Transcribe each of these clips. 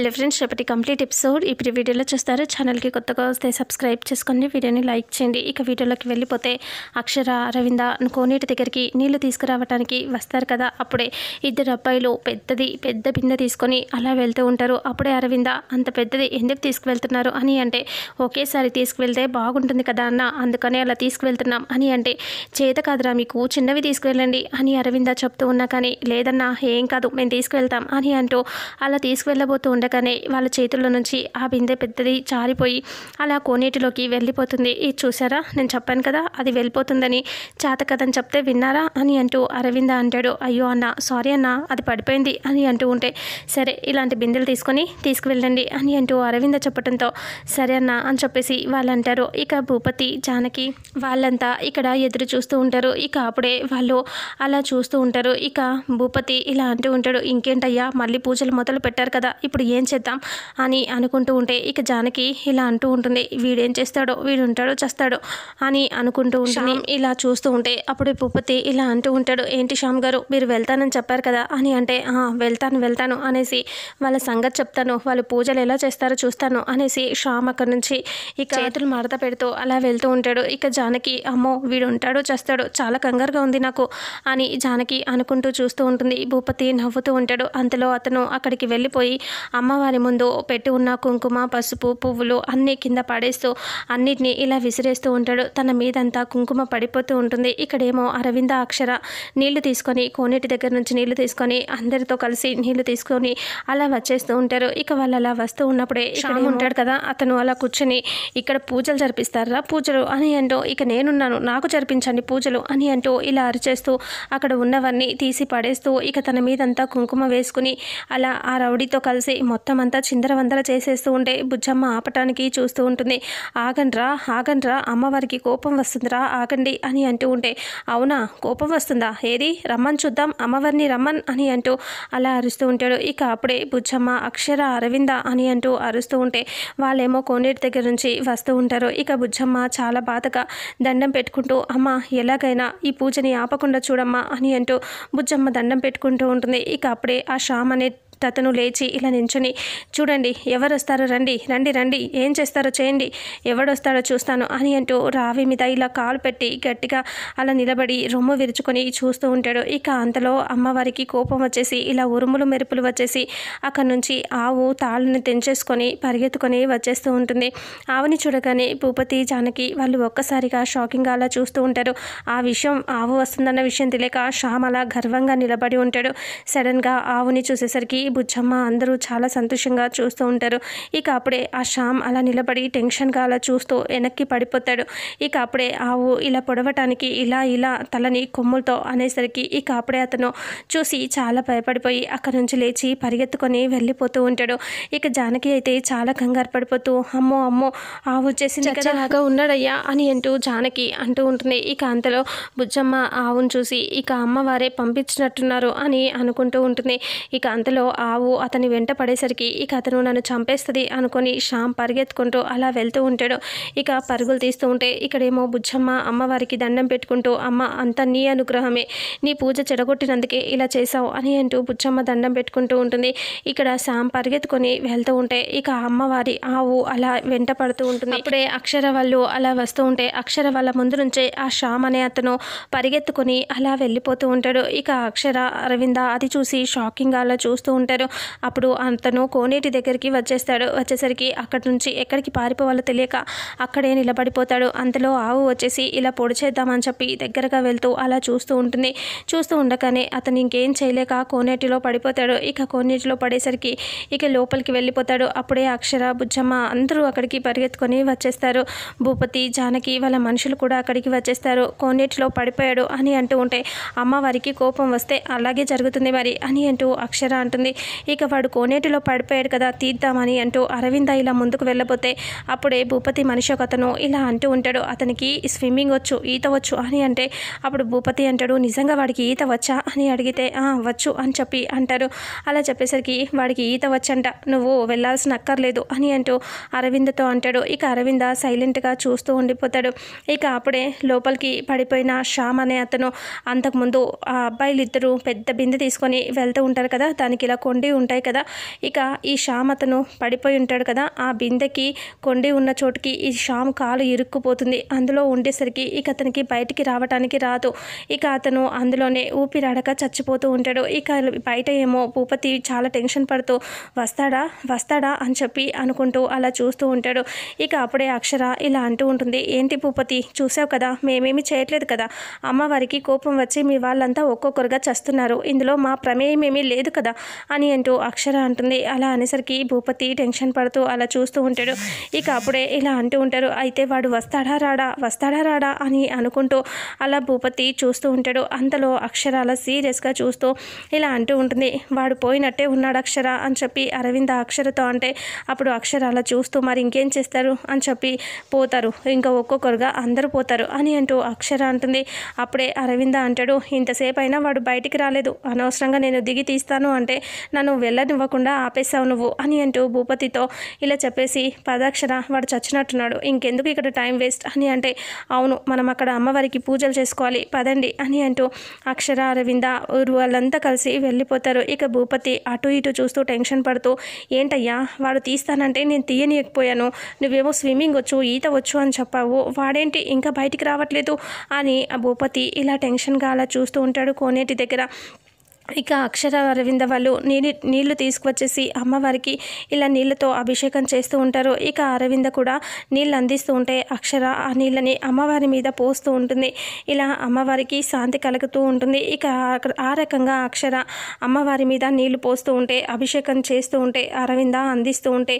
hello friends రేపటి complete episode ఇప్పుడు వీడియోలో చూస్తారు ఛానల్కి కొత్తగా వస్తే సబ్స్క్రైబ్ చేసుకోండి వీడియోని లైక్ చేయండి ఇక వీడియోలోకి వెళ్ళిపోతే అక్షర అరవింద కోనేటి దగ్గరికి నీళ్లు తీసుకురావడానికి వస్తారు కదా అప్పుడే ఇద్దరు అబ్బాయిలు పెద్దది పెద్ద బిందె తీసుకొని అలా వెళ్తూ ఉంటారు అప్పుడే అరవింద అంత పెద్దది ఎందుకు తీసుకువెళ్తున్నారు అని అంటే ఒకేసారి తీసుకువెళ్తే బాగుంటుంది కదా అన్న అందుకనే అలా తీసుకువెళ్తున్నాం అని అంటే చేత కాదురా మీకు చిన్నవి తీసుకువెళ్ళండి అని అరవింద చెప్తూ ఉన్నా కానీ లేదన్నా ఏం కాదు మేము తీసుకువెళ్తాం అని అంటూ అలా తీసుకువెళ్ళబోతూ ఉండే చూడగానే వాళ్ళ చేతుల్లో నుంచి ఆ బిందె పెద్దది చారిపోయి అలా కోనేటిలోకి వెళ్ళిపోతుంది ఇది చూసారా నేను చెప్పాను కదా అది వెళ్ళిపోతుందని చేతకథని చెప్తే విన్నారా అని అంటూ అరవింద అంటాడు అయ్యో అన్న సారీ అన్న అది పడిపోయింది అని అంటూ ఉంటే సరే ఇలాంటి బిందెలు తీసుకొని తీసుకువెళ్ళండి అని అంటూ అరవింద చెప్పడంతో సరే అన్న అని చెప్పేసి వాళ్ళు అంటారు ఇక భూపతి జానకి వాళ్ళంతా ఇక్కడ ఎదురు చూస్తూ ఉంటారు ఇక అప్పుడే వాళ్ళు అలా చూస్తూ ఉంటారు ఇక భూపతి ఇలా అంటూ ఉంటాడు ఇంకేంటయ్యా మళ్ళీ పూజలు మొదలు పెట్టారు కదా ఇప్పుడు ఏం చేద్దాం అని అనుకుంటూ ఉంటే ఇక జానకి ఇలా అంటూ ఉంటుంది వీడేం చేస్తాడో వీడు ఉంటాడో చేస్తాడో అని అనుకుంటూ ఉంటాను ఇలా చూస్తూ ఉంటే అప్పుడు భూపతి ఇలా అంటూ ఉంటాడు ఏంటి శ్యామ్ గారు మీరు వెళ్తానని చెప్పారు కదా అని అంటే వెళ్తాను వెళ్తాను అనేసి వాళ్ళ సంగతి చెప్తాను వాళ్ళు పూజలు ఎలా చేస్తారో చూస్తాను అనేసి శ్యామ్ అక్కడి నుంచి ఇక చేతులు మడత పెడుతూ అలా వెళ్తూ ఉంటాడు ఇక జానకి అమ్మో వీడు ఉంటాడో చేస్తాడో చాలా కంగారుగా ఉంది నాకు అని జానకి అనుకుంటూ చూస్తూ ఉంటుంది భూపతి నవ్వుతూ ఉంటాడు అంతలో అతను అక్కడికి వెళ్ళిపోయి ఆ అమ్మవారి ముందు పెట్టి ఉన్న కుంకుమ పసుపు పువ్వులు అన్నీ కింద పడేస్తూ అన్నిటినీ ఇలా విసిరేస్తూ ఉంటాడు తన మీదంతా కుంకుమ పడిపోతూ ఉంటుంది ఇక్కడేమో అరవింద అక్షర నీళ్లు తీసుకొని కోనేటి దగ్గర నుంచి నీళ్లు తీసుకొని అందరితో కలిసి నీళ్లు తీసుకొని అలా వచ్చేస్తూ ఉంటారు ఇక వాళ్ళు అలా వస్తూ ఉన్నప్పుడే ఇక్కడే ఉంటాడు కదా అతను అలా కూర్చొని ఇక్కడ పూజలు జరిపిస్తారా పూజలు అని అంటూ ఇక నేనున్నాను నాకు జరిపించండి పూజలు అని అంటూ ఇలా అరిచేస్తూ అక్కడ ఉన్నవన్నీ తీసి పడేస్తూ ఇక తన మీదంతా కుంకుమ వేసుకుని అలా ఆ రౌడీతో కలిసి మొత్తం అంతా చిందరవందర చేసేస్తూ ఉంటే బుజ్జమ్మ ఆపటానికి చూస్తూ ఉంటుంది ఆగండ్రా ఆగండ్రా అమ్మవారికి కోపం వస్తుందిరా ఆగండి అని అంటూ ఉంటే అవునా కోపం వస్తుందా ఏది రమ్మని చూద్దాం అమ్మవారిని రమ్మన్ అని అంటూ అలా అరుస్తూ ఉంటాడు ఇక అప్పుడే బుజ్జమ్మ అక్షర అరవింద అని అంటూ అరుస్తూ ఉంటే వాళ్ళేమో కోనేటి దగ్గర నుంచి వస్తూ ఉంటారు ఇక బుజ్జమ్మ చాలా బాధగా దండం పెట్టుకుంటూ అమ్మ ఎలాగైనా ఈ పూజని ఆపకుండా చూడమ్మా అని అంటూ బుజ్జమ్మ దండం పెట్టుకుంటూ ఉంటుంది ఇక అప్పుడే ఆ షామ్ అనే ఫస్ట్ అతను లేచి ఇలా నించుని చూడండి ఎవరు వస్తారో రండి రండి రండి ఏం చేస్తారో చేయండి ఎవడొస్తాడో చూస్తాను అని అంటూ రావి మీద ఇలా కాలు పెట్టి గట్టిగా అలా నిలబడి రొమ్ము విరుచుకొని చూస్తూ ఉంటాడు ఇక అంతలో అమ్మవారికి కోపం వచ్చేసి ఇలా ఉరుములు మెరుపులు వచ్చేసి అక్కడ నుంచి ఆవు తాళ్ళని తెంచేసుకొని పరిగెత్తుకొని వచ్చేస్తూ ఉంటుంది ఆవుని చూడగానే భూపతి జానకి వాళ్ళు ఒక్కసారిగా షాకింగ్గా అలా చూస్తూ ఉంటారు ఆ విషయం ఆవు వస్తుందన్న విషయం తెలియక శ్యామ్ అలా గర్వంగా నిలబడి ఉంటాడు సడన్గా ఆవుని చూసేసరికి బుజ్జమ్మ అందరూ చాలా సంతోషంగా చూస్తూ ఉంటారు ఇక అప్పుడే ఆ శ్యామ్ అలా నిలబడి టెన్షన్గా అలా చూస్తూ వెనక్కి పడిపోతాడు ఇక అప్పుడే ఆవు ఇలా పొడవటానికి ఇలా ఇలా తలని కొమ్ములతో అనేసరికి ఇక అప్పుడే అతను చూసి చాలా భయపడిపోయి అక్కడ నుంచి లేచి పరిగెత్తుకొని వెళ్ళిపోతూ ఉంటాడు ఇక జానకి అయితే చాలా కంగారు పడిపోతూ అమ్మో అమ్మో ఆవు చేసిన చక్కగా ఉన్నాడయ్యా అని అంటూ జానకి అంటూ ఉంటుంది ఇక అంతలో బుజ్జమ్మ ఆవును చూసి ఇక అమ్మవారే పంపించినట్టున్నారు అని అనుకుంటూ ఉంటుంది ఇక అంతలో ఆవు అతని వెంట పడేసరికి ఇక అతను నన్ను చంపేస్తుంది అనుకుని శ్యామ్ పరిగెత్తుకుంటూ అలా వెళ్తూ ఉంటాడు ఇక పరుగులు తీస్తూ ఉంటే ఇక్కడేమో బుజ్జమ్మ అమ్మవారికి దండం పెట్టుకుంటూ అమ్మ అంత నీ అనుగ్రహమే నీ పూజ చెడగొట్టినందుకే ఇలా చేశావు అని అంటూ బుజ్జమ్మ దండం పెట్టుకుంటూ ఉంటుంది ఇక్కడ శ్యామ్ పరిగెత్తుకొని వెళ్తూ ఉంటే ఇక అమ్మవారి ఆవు అలా వెంట పడుతూ ఉంటుంది అప్పుడే అక్షర వాళ్ళు అలా వస్తూ ఉంటే అక్షర వాళ్ళ ముందు నుంచే ఆ శ్యామ్ అనే అతను పరిగెత్తుకొని అలా వెళ్ళిపోతూ ఉంటాడు ఇక అక్షర అరవింద అది చూసి షాకింగ్ అలా చూస్తూ ఉంటాడు ఉంటారు అప్పుడు అతను కోనేటి దగ్గరికి వచ్చేస్తాడు వచ్చేసరికి అక్కడి నుంచి ఎక్కడికి పారిపోవాలో తెలియక అక్కడే నిలబడిపోతాడు అంతలో ఆవు వచ్చేసి ఇలా పొడి చేద్దామని చెప్పి దగ్గరగా వెళ్తూ అలా చూస్తూ ఉంటుంది చూస్తూ ఉండగానే అతను ఇంకేం చేయలేక కోనేటిలో పడిపోతాడు ఇక కోనేటిలో పడేసరికి ఇక లోపలికి వెళ్ళిపోతాడు అప్పుడే అక్షర బుజ్జమ్మ అందరూ అక్కడికి పరిగెత్తుకొని వచ్చేస్తారు భూపతి జానకి వాళ్ళ మనుషులు కూడా అక్కడికి వచ్చేస్తారు కోనేటిలో పడిపోయాడు అని అంటూ ఉంటే అమ్మవారికి కోపం వస్తే అలాగే జరుగుతుంది మరి అని అంటూ అక్షర అంటుంది ఉంటుంది ఇక వాడు కోనేటిలో పడిపోయాడు కదా తీద్దామని అంటూ అరవింద ఇలా ముందుకు వెళ్ళబోతే అప్పుడే భూపతి మనిషి ఒకతను ఇలా అంటూ ఉంటాడు అతనికి స్విమ్మింగ్ వచ్చు ఈత వచ్చు అని అంటే అప్పుడు భూపతి అంటాడు నిజంగా వాడికి ఈత వచ్చా అని అడిగితే వచ్చు అని చెప్పి అంటారు అలా చెప్పేసరికి వాడికి ఈత వచ్చంట నువ్వు వెళ్ళాల్సిన అక్కర్లేదు అని అంటూ అరవిందతో అంటాడు ఇక అరవింద సైలెంట్గా చూస్తూ ఉండిపోతాడు ఇక అప్పుడే లోపలికి పడిపోయిన శ్యామ్ అనే అతను అంతకుముందు ఆ అబ్బాయిలు ఇద్దరు పెద్ద బిందె తీసుకొని వెళ్తూ ఉంటారు కదా దానికి ఇలా కొండి ఉంటాయి కదా ఇక ఈ శ్యామ్ అతను పడిపోయి ఉంటాడు కదా ఆ బిందెకి కొండి ఉన్న చోటుకి ఈ శ్యామ్ కాలు ఇరుక్కుపోతుంది అందులో ఉండేసరికి ఇక అతనికి బయటికి రావటానికి రాదు ఇక అతను అందులోనే ఊపిరాడక చచ్చిపోతూ ఉంటాడు ఇక బయట ఏమో భూపతి చాలా టెన్షన్ పడుతూ వస్తాడా వస్తాడా అని చెప్పి అనుకుంటూ అలా చూస్తూ ఉంటాడు ఇక అప్పుడే అక్షర ఇలా అంటూ ఉంటుంది ఏంటి భూపతి చూసావు కదా మేమేమి చేయట్లేదు కదా అమ్మవారికి కోపం వచ్చి మీ వాళ్ళంతా ఒక్కొక్కరుగా చస్తున్నారు ఇందులో మా ప్రమేయం ఏమీ లేదు కదా అని అంటూ అక్షర అంటుంది అలా అనేసరికి భూపతి టెన్షన్ పడుతూ అలా చూస్తూ ఉంటాడు ఇక అప్పుడే ఇలా అంటూ ఉంటారు అయితే వాడు వస్తాడా రాడా వస్తాడా రాడా అని అనుకుంటూ అలా భూపతి చూస్తూ ఉంటాడు అంతలో అక్షర అలా సీరియస్గా చూస్తూ ఇలా అంటూ ఉంటుంది వాడు పోయినట్టే ఉన్నాడు అక్షర అని చెప్పి అరవింద అక్షరతో అంటే అప్పుడు అక్షర అలా చూస్తూ మరి ఇంకేం చేస్తారు అని చెప్పి పోతారు ఇంకా ఒక్కొక్కరుగా అందరూ పోతారు అని అంటూ అక్షర అంటుంది అప్పుడే అరవింద అంటాడు ఇంతసేపు అయినా వాడు బయటికి రాలేదు అనవసరంగా నేను దిగి తీస్తాను అంటే నన్ను వెళ్ళనివ్వకుండా ఆపేశావు నువ్వు అని అంటూ భూపతితో ఇలా చెప్పేసి పదాక్షర వాడు చచ్చినట్టున్నాడు ఇంకెందుకు ఇక్కడ టైం వేస్ట్ అని అంటే అవును మనం అక్కడ అమ్మవారికి పూజలు చేసుకోవాలి పదండి అని అంటూ అక్షర అరవింద వాళ్ళంతా కలిసి వెళ్ళిపోతారు ఇక భూపతి అటు ఇటు చూస్తూ టెన్షన్ పడుతూ ఏంటయ్యా వాడు తీస్తానంటే నేను తీయనీయకపోయాను నువ్వేమో స్విమ్మింగ్ వచ్చు ఈత వచ్చు అని చెప్పావు వాడేంటి ఇంకా బయటికి రావట్లేదు అని ఆ భూపతి ఇలా టెన్షన్గా అలా చూస్తూ ఉంటాడు కోనేటి దగ్గర ఇక అక్షర అరవింద వాళ్ళు నీళ్ళు నీళ్లు తీసుకువచ్చేసి అమ్మవారికి ఇలా నీళ్లతో అభిషేకం చేస్తూ ఉంటారు ఇక అరవింద కూడా నీళ్ళు అందిస్తూ ఉంటే అక్షర ఆ నీళ్ళని అమ్మవారి మీద పోస్తూ ఉంటుంది ఇలా అమ్మవారికి శాంతి కలుగుతూ ఉంటుంది ఇక ఆ రకంగా అక్షర అమ్మవారి మీద నీళ్లు పోస్తూ ఉంటే అభిషేకం చేస్తూ ఉంటే అరవింద అందిస్తూ ఉంటే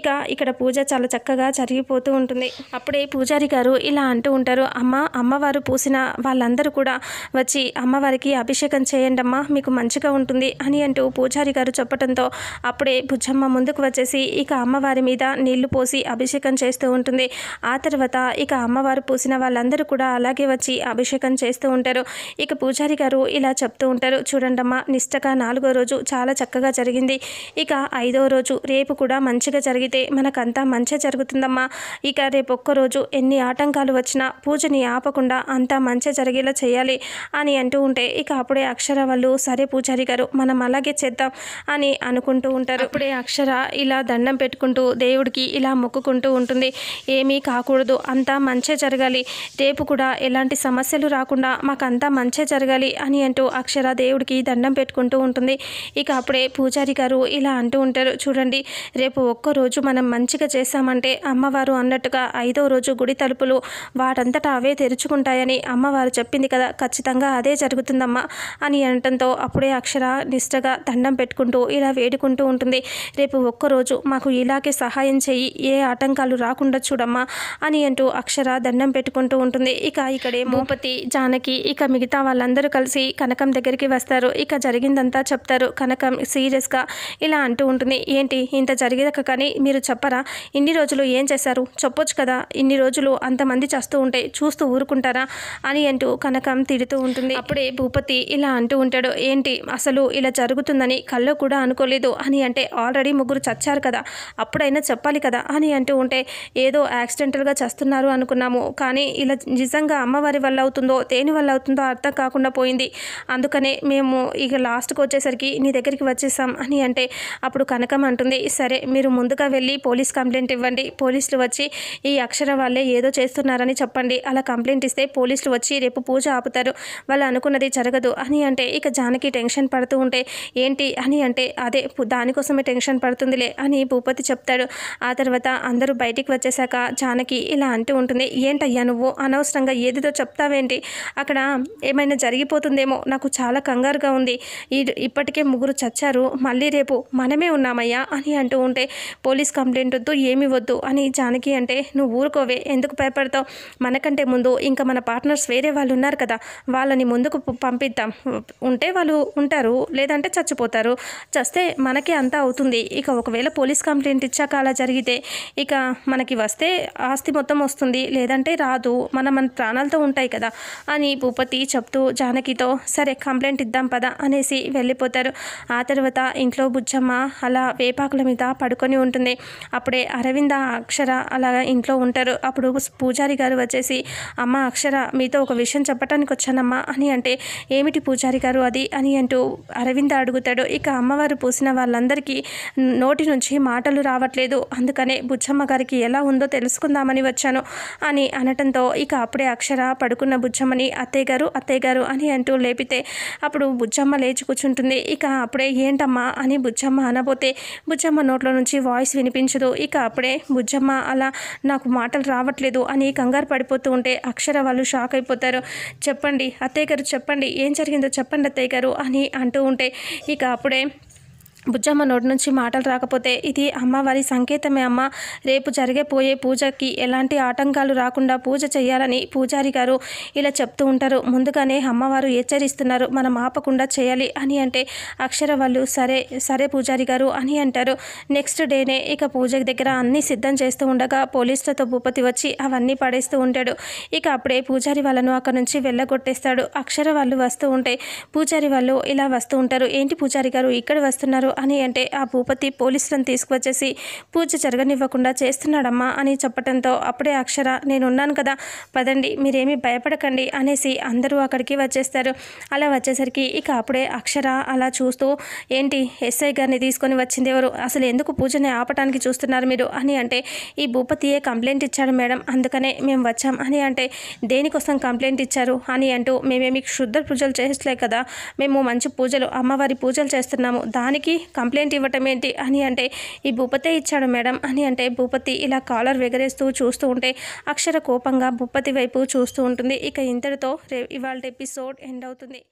ఇక ఇక్కడ పూజ చాలా చక్కగా జరిగిపోతూ ఉంటుంది అప్పుడే పూజారి గారు ఇలా అంటూ ఉంటారు అమ్మ అమ్మవారు పూసిన వాళ్ళందరూ కూడా వచ్చి అమ్మవారికి అభిషేకం చేయండి అమ్మ మీకు మంచిగా ఉంటుంది అని అంటూ పూజారి గారు చెప్పడంతో అప్పుడే బుజ్జమ్మ ముందుకు వచ్చేసి ఇక అమ్మవారి మీద నీళ్లు పోసి అభిషేకం చేస్తూ ఉంటుంది ఆ తర్వాత ఇక అమ్మవారు పూసిన వాళ్ళందరూ కూడా అలాగే వచ్చి అభిషేకం చేస్తూ ఉంటారు ఇక పూజారి గారు ఇలా చెప్తూ ఉంటారు చూడండమ్మా నిష్టగా నాలుగో రోజు చాలా చక్కగా జరిగింది ఇక ఐదో రోజు రేపు కూడా మంచిగా జరిగితే మనకంతా మంచి జరుగుతుందమ్మా ఇక రేపు ఒక్కరోజు ఎన్ని ఆటంకాలు వచ్చినా పూజని ఆపకుండా అంతా మంచి జరిగేలా చేయాలి అని అంటూ ఉంటే ఇక అప్పుడే అక్షర వాళ్ళు సరే పూజారి గారు మనం అలాగే చేద్దాం అని అనుకుంటూ ఉంటారు అప్పుడే అక్షర ఇలా దండం పెట్టుకుంటూ దేవుడికి ఇలా మొక్కుకుంటూ ఉంటుంది ఏమీ కాకూడదు అంతా మంచే జరగాలి రేపు కూడా ఎలాంటి సమస్యలు రాకుండా మాకంతా మంచే జరగాలి అని అంటూ అక్షర దేవుడికి దండం పెట్టుకుంటూ ఉంటుంది ఇక అప్పుడే పూజారి గారు ఇలా అంటూ ఉంటారు చూడండి రేపు ఒక్కరోజు మనం మంచిగా చేశామంటే అమ్మవారు అన్నట్టుగా ఐదో రోజు గుడి తలుపులు వాటంతటా అవే తెరుచుకుంటాయని అమ్మవారు చెప్పింది కదా ఖచ్చితంగా అదే జరుగుతుందమ్మా అని అనటంతో అప్పుడే అక్షర నిష్టగా దండం పెట్టుకుంటూ ఇలా వేడుకుంటూ ఉంటుంది రేపు ఒక్కరోజు మాకు ఇలాగే సహాయం చేయి ఏ ఆటంకాలు రాకుండా చూడమ్మా అని అంటూ అక్షర దండం పెట్టుకుంటూ ఉంటుంది ఇక ఇక్కడే మూపతి జానకి ఇక మిగతా వాళ్ళందరూ కలిసి కనకం దగ్గరికి వస్తారు ఇక జరిగిందంతా చెప్తారు కనకం సీరియస్గా ఇలా అంటూ ఉంటుంది ఏంటి ఇంత జరిగేదక కానీ మీరు చెప్పరా ఇన్ని రోజులు ఏం చేశారు చెప్పొచ్చు కదా ఇన్ని రోజులు అంతమంది చేస్తూ ఉంటే చూస్తూ ఊరుకుంటారా అని అంటూ కనకం తిడుతూ ఉంటుంది అప్పుడే భూపతి ఇలా అంటూ ఉంటాడు ఏ ఏంటి అసలు ఇలా జరుగుతుందని కల్లో కూడా అనుకోలేదు అని అంటే ఆల్రెడీ ముగ్గురు చచ్చారు కదా అప్పుడైనా చెప్పాలి కదా అని అంటూ ఉంటే ఏదో యాక్సిడెంటల్గా చస్తున్నారు అనుకున్నాము కానీ ఇలా నిజంగా అమ్మవారి వల్ల అవుతుందో దేని వల్ల అవుతుందో అర్థం కాకుండా పోయింది అందుకనే మేము ఇక లాస్ట్కి వచ్చేసరికి నీ దగ్గరికి వచ్చేసాం అని అంటే అప్పుడు కనకం అంటుంది సరే మీరు ముందుగా వెళ్ళి పోలీస్ కంప్లైంట్ ఇవ్వండి పోలీసులు వచ్చి ఈ అక్షర వాళ్ళే ఏదో చేస్తున్నారని చెప్పండి అలా కంప్లైంట్ ఇస్తే పోలీసులు వచ్చి రేపు పూజ ఆపుతారు వాళ్ళు అనుకున్నది జరగదు అని అంటే ఇక జానకి దానికి టెన్షన్ పడుతూ ఉంటే ఏంటి అని అంటే అదే దానికోసమే టెన్షన్ పడుతుందిలే అని భూపతి చెప్తాడు ఆ తర్వాత అందరూ బయటికి వచ్చేసాక జానకి ఇలా అంటూ ఉంటుంది ఏంటయ్యా నువ్వు అనవసరంగా ఏదిదో చెప్తావేంటి అక్కడ ఏమైనా జరిగిపోతుందేమో నాకు చాలా కంగారుగా ఉంది ఈ ఇప్పటికే ముగ్గురు చచ్చారు మళ్ళీ రేపు మనమే ఉన్నామయ్యా అని అంటూ ఉంటే పోలీస్ కంప్లైంట్ వద్దు ఏమి వద్దు అని జానకి అంటే నువ్వు ఊరుకోవే ఎందుకు భయపడతావు మనకంటే ముందు ఇంకా మన పార్ట్నర్స్ వేరే వాళ్ళు ఉన్నారు కదా వాళ్ళని ముందుకు పంపిద్దాం ఉంటే వాళ్ళు వాళ్ళు ఉంటారు లేదంటే చచ్చిపోతారు చస్తే మనకి అంతా అవుతుంది ఇక ఒకవేళ పోలీస్ కంప్లైంట్ ఇచ్చాక అలా జరిగితే ఇక మనకి వస్తే ఆస్తి మొత్తం వస్తుంది లేదంటే రాదు మన మన ప్రాణాలతో ఉంటాయి కదా అని భూపతి చెప్తూ జానకితో సరే కంప్లైంట్ ఇద్దాం పదా అనేసి వెళ్ళిపోతారు ఆ తర్వాత ఇంట్లో బుజ్జమ్మ అలా వేపాకుల మీద పడుకొని ఉంటుంది అప్పుడే అరవింద అక్షర అలాగా ఇంట్లో ఉంటారు అప్పుడు పూజారి గారు వచ్చేసి అమ్మ అక్షర మీతో ఒక విషయం చెప్పడానికి వచ్చానమ్మా అని అంటే ఏమిటి పూజారి గారు అది అని అని అంటూ అరవింద అడుగుతాడు ఇక అమ్మవారు పూసిన వాళ్ళందరికీ నోటి నుంచి మాటలు రావట్లేదు అందుకనే బుచ్చమ్మ గారికి ఎలా ఉందో తెలుసుకుందామని వచ్చాను అని అనటంతో ఇక అప్పుడే అక్షర పడుకున్న బుచ్చమ్మని అత్తయ్య గారు అత్తయ్య గారు అని అంటూ లేపితే అప్పుడు బుచ్చమ్మ లేచి కూర్చుంటుంది ఇక అప్పుడే ఏంటమ్మా అని బుచ్చమ్మ అనబోతే బుచ్చమ్మ నోట్లో నుంచి వాయిస్ వినిపించదు ఇక అప్పుడే బుజ్జమ్మ అలా నాకు మాటలు రావట్లేదు అని కంగారు పడిపోతూ ఉంటే అక్షర వాళ్ళు షాక్ అయిపోతారు చెప్పండి అత్తయ్య గారు చెప్పండి ఏం జరిగిందో చెప్పండి అత్తయ్య గారు అని అంటూ ఉంటే ఇక అప్పుడే బుజ్జమ్మ నోటి నుంచి మాటలు రాకపోతే ఇది అమ్మవారి సంకేతమే అమ్మ రేపు జరిగేపోయే పూజకి ఎలాంటి ఆటంకాలు రాకుండా పూజ చేయాలని పూజారి గారు ఇలా చెప్తూ ఉంటారు ముందుగానే అమ్మవారు హెచ్చరిస్తున్నారు మనం ఆపకుండా చేయాలి అని అంటే అక్షర వాళ్ళు సరే సరే పూజారి గారు అని అంటారు నెక్స్ట్ డేనే ఇక పూజ దగ్గర అన్నీ సిద్ధం చేస్తూ ఉండగా పోలీసులతో భూపతి వచ్చి అవన్నీ పడేస్తూ ఉంటాడు ఇక అప్పుడే పూజారి వాళ్ళను అక్కడ నుంచి వెళ్ళగొట్టేస్తాడు అక్షర వాళ్ళు వస్తూ ఉంటే పూజారి వాళ్ళు ఇలా వస్తూ ఉంటారు ఏంటి పూజారి గారు ఇక్కడ వస్తున్నారు అని అంటే ఆ భూపతి పోలీసులను తీసుకువచ్చేసి పూజ జరగనివ్వకుండా చేస్తున్నాడమ్మా అని చెప్పడంతో అప్పుడే అక్షర నేనున్నాను కదా పదండి మీరేమీ భయపడకండి అనేసి అందరూ అక్కడికి వచ్చేస్తారు అలా వచ్చేసరికి ఇక అప్పుడే అక్షర అలా చూస్తూ ఏంటి ఎస్ఐ గారిని తీసుకొని వచ్చింది ఎవరు అసలు ఎందుకు పూజని ఆపటానికి చూస్తున్నారు మీరు అని అంటే ఈ భూపతియే కంప్లైంట్ ఇచ్చాడు మేడం అందుకనే మేము వచ్చాం అని అంటే దేనికోసం కంప్లైంట్ ఇచ్చారు అని అంటూ మేమేమి క్షుద్ర పూజలు చేయట్లే కదా మేము మంచి పూజలు అమ్మవారి పూజలు చేస్తున్నాము దానికి కంప్లైంట్ ఇవ్వటం ఏంటి అని అంటే ఈ భూపతే ఇచ్చాడు మేడం అని అంటే భూపతి ఇలా కాలర్ వెగరేస్తూ చూస్తూ ఉంటే అక్షర కోపంగా భూపతి వైపు చూస్తూ ఉంటుంది ఇక ఇంతటితో రే ఇవాళ ఎపిసోడ్ ఎండ్ అవుతుంది